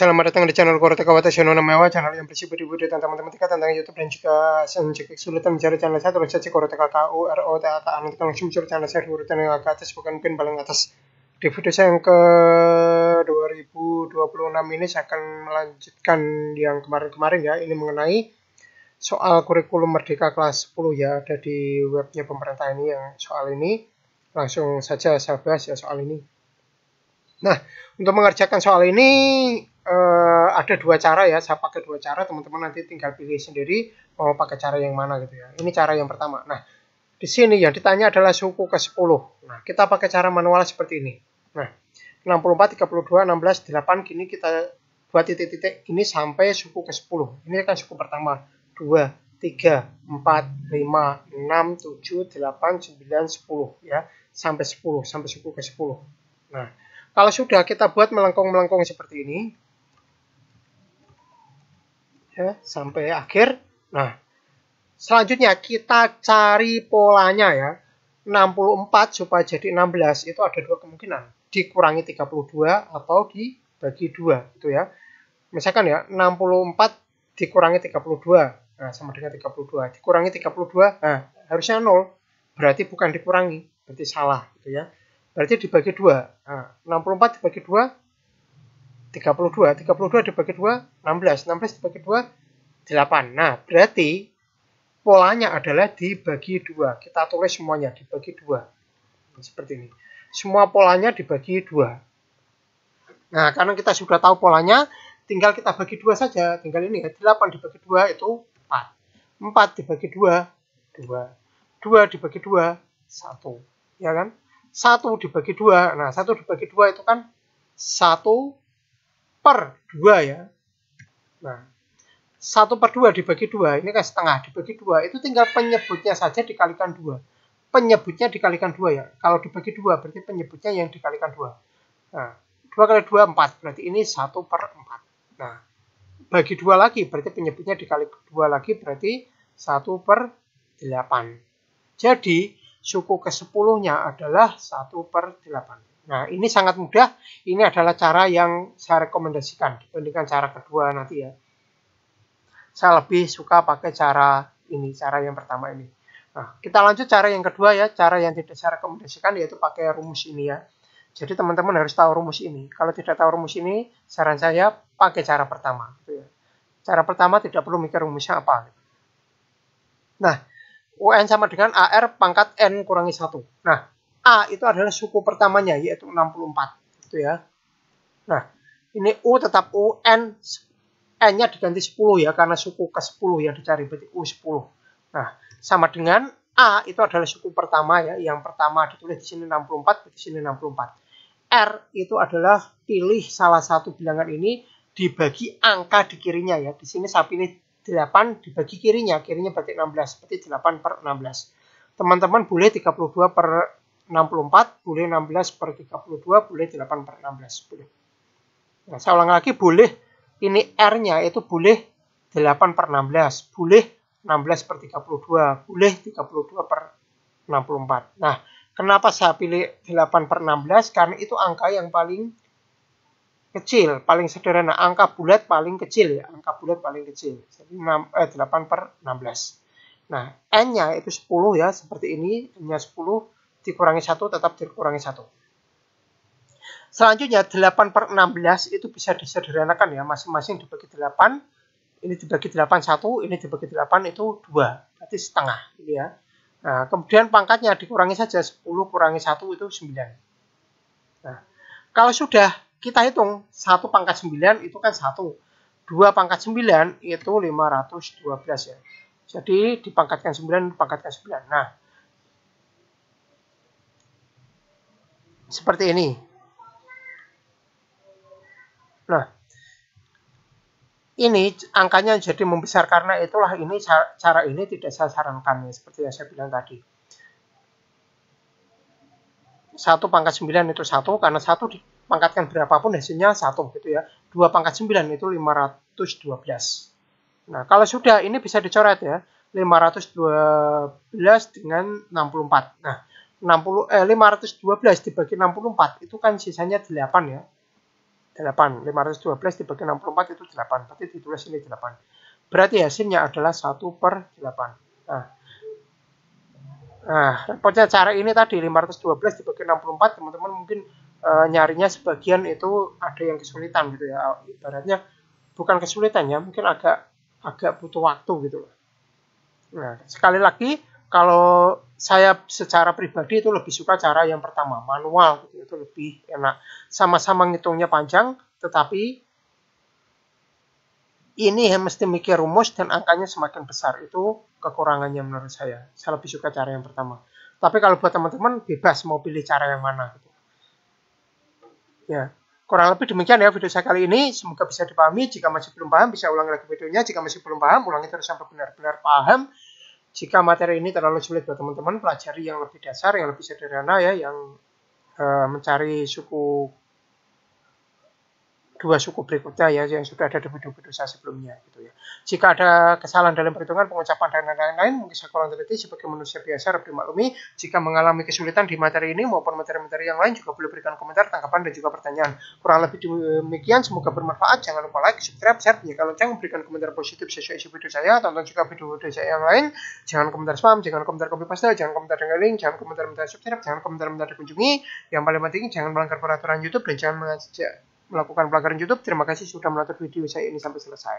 Selamat datang di channel Koroteka Watashi Nona Namewa, channel yang berisi budi-budi tentang matematika, tentang YouTube, dan juga senjek kesulitan mencari channel saya, tulis saja Koroteka KU, RO, TAK, kita langsung mencari channel saya di urutan yang agak atas, bukan pin paling atas. Di video saya yang ke 2026 ini, saya akan melanjutkan yang kemarin-kemarin ya, ini mengenai soal kurikulum Merdeka kelas 10 ya, ada di webnya pemerintah ini yang soal ini. Langsung saja saya bahas ya soal ini. Nah, untuk mengerjakan soal ini, eh, ada dua cara ya saya pakai dua cara teman-teman nanti tinggal pilih sendiri mau pakai cara yang mana gitu ya ini cara yang pertama nah di sini yang ditanya adalah suku ke 10 nah kita pakai cara manual seperti ini nah 64 32 16 8 gini kita buat titik-titik ini sampai suku ke 10 ini kan suku pertama 2 3, 4, 5, 6, 7, 8, 9, 10 ya sampai 10 sampai suku ke 10 nah kalau sudah kita buat melengkung-melengkung seperti ini ya sampai akhir. Nah, selanjutnya kita cari polanya ya. 64 supaya jadi 16 itu ada dua kemungkinan. Dikurangi 32 atau dibagi 2 itu ya. Misalkan ya 64 dikurangi 32. Nah, sama dengan 32. Dikurangi 32, nah harusnya 0. Berarti bukan dikurangi, berarti salah gitu ya. Berarti dibagi dua. Nah, 64 dibagi 2, 32. 32 dibagi 2, 16. 16 dibagi 2, 8. Nah, berarti polanya adalah dibagi 2. Kita tulis semuanya dibagi 2. Nah, seperti ini. Semua polanya dibagi 2. Nah, karena kita sudah tahu polanya, tinggal kita bagi 2 saja. Tinggal ini ya, 8 dibagi 2 itu 4. 4 dibagi 2, 2. 2 dibagi 2, 1. Ya kan? 1 dibagi 2. Nah, 1 dibagi 2 itu kan 1 per 2 ya. Nah, 1 per 2 dibagi 2, ini kan setengah, dibagi 2, itu tinggal penyebutnya saja dikalikan 2. Penyebutnya dikalikan 2 ya. Kalau dibagi 2, berarti penyebutnya yang dikalikan 2. Nah, 2 kali 2, 4. Berarti ini 1 per 4. Nah, bagi 2 lagi, berarti penyebutnya dikali 2 lagi, berarti 1 per 8. Jadi, suku ke-10-nya adalah 1 per 8. Nah, ini sangat mudah. Ini adalah cara yang saya rekomendasikan dibandingkan cara kedua nanti ya. Saya lebih suka pakai cara ini, cara yang pertama ini. Nah, kita lanjut cara yang kedua ya, cara yang tidak saya rekomendasikan yaitu pakai rumus ini ya. Jadi teman-teman harus tahu rumus ini. Kalau tidak tahu rumus ini, saran saya pakai cara pertama. Gitu ya. Cara pertama tidak perlu mikir rumusnya apa. Gitu. Nah, UN sama dengan AR pangkat N kurangi 1. Nah, A itu adalah suku pertamanya yaitu 64 gitu ya. Nah, ini U tetap U, N N-nya diganti 10 ya karena suku ke-10 yang dicari berarti U10. Nah, sama dengan A itu adalah suku pertama ya, yang pertama ditulis di sini 64, di sini 64. R itu adalah pilih salah satu bilangan ini dibagi angka di kirinya ya. Di sini saya pilih 8 dibagi kirinya, kirinya berarti 16, berarti 8 per 16. Teman-teman boleh 32 per 64, boleh 16 per 32, boleh 8 per 16. Boleh. Nah, saya ulang lagi, boleh ini R-nya itu boleh 8 per 16, boleh 16 per 32, boleh 32 per 64. Nah, kenapa saya pilih 8 per 16? Karena itu angka yang paling kecil, paling sederhana. Angka bulat paling kecil ya, angka bulat paling kecil. Jadi 6, eh, 8 per 16. Nah, N-nya itu 10 ya, seperti ini. N-nya 10, dikurangi 1 tetap dikurangi 1. Selanjutnya 8 per 16 itu bisa disederhanakan ya. Masing-masing dibagi 8. Ini dibagi 8 1, ini dibagi 8 itu 2. Berarti setengah ini gitu ya. Nah, kemudian pangkatnya dikurangi saja 10 kurangi 1 itu 9. Nah, kalau sudah kita hitung 1 pangkat 9 itu kan 1. 2 pangkat 9 itu 512 ya. Jadi dipangkatkan 9, dipangkatkan 9. Nah, seperti ini. Nah, ini angkanya jadi membesar karena itulah ini cara ini tidak saya sarankan ya, seperti yang saya bilang tadi. Satu pangkat sembilan itu satu karena 1 dipangkatkan berapapun hasilnya satu gitu ya. Dua pangkat sembilan itu 512. Nah, kalau sudah ini bisa dicoret ya. 512 dengan 64. Nah, 60 eh 512 dibagi 64 itu kan sisanya 8 ya. 8. 512 dibagi 64 itu 8. Berarti ditulis ini 8. Berarti hasilnya adalah 1 per 8. Nah, nah repotnya cara ini tadi 512 dibagi 64 teman-teman mungkin e, nyarinya sebagian itu ada yang kesulitan gitu ya. Ibaratnya bukan kesulitan ya, mungkin agak agak butuh waktu gitu Nah, sekali lagi kalau saya secara pribadi itu lebih suka cara yang pertama manual gitu itu lebih enak sama-sama ngitungnya panjang tetapi ini yang mesti mikir rumus dan angkanya semakin besar itu kekurangannya menurut saya saya lebih suka cara yang pertama tapi kalau buat teman-teman bebas mau pilih cara yang mana gitu ya kurang lebih demikian ya video saya kali ini semoga bisa dipahami jika masih belum paham bisa ulangi lagi videonya jika masih belum paham ulangi terus sampai benar-benar paham jika materi ini terlalu sulit buat teman-teman, pelajari yang lebih dasar, yang lebih sederhana ya, yang uh, mencari suku dua suku berikutnya ya yang sudah ada di video-video saya sebelumnya gitu ya. Jika ada kesalahan dalam perhitungan, pengucapan dan lain-lain, mungkin saya kurang teliti sebagai manusia biasa harap dimaklumi. Jika mengalami kesulitan di materi ini maupun materi-materi yang lain juga boleh berikan komentar, tangkapan dan juga pertanyaan. Kurang lebih demikian, semoga bermanfaat. Jangan lupa like, subscribe, share jika lonceng, berikan komentar positif sesuai isi video saya, tonton juga video-video saya yang lain. Jangan komentar spam, jangan komentar copy paste, jangan komentar dengan link, jangan komentar minta subscribe, jangan komentar minta dikunjungi. Yang paling penting jangan melanggar peraturan YouTube dan jangan mengajak melakukan pelanggaran YouTube. Terima kasih sudah menonton video saya ini sampai selesai.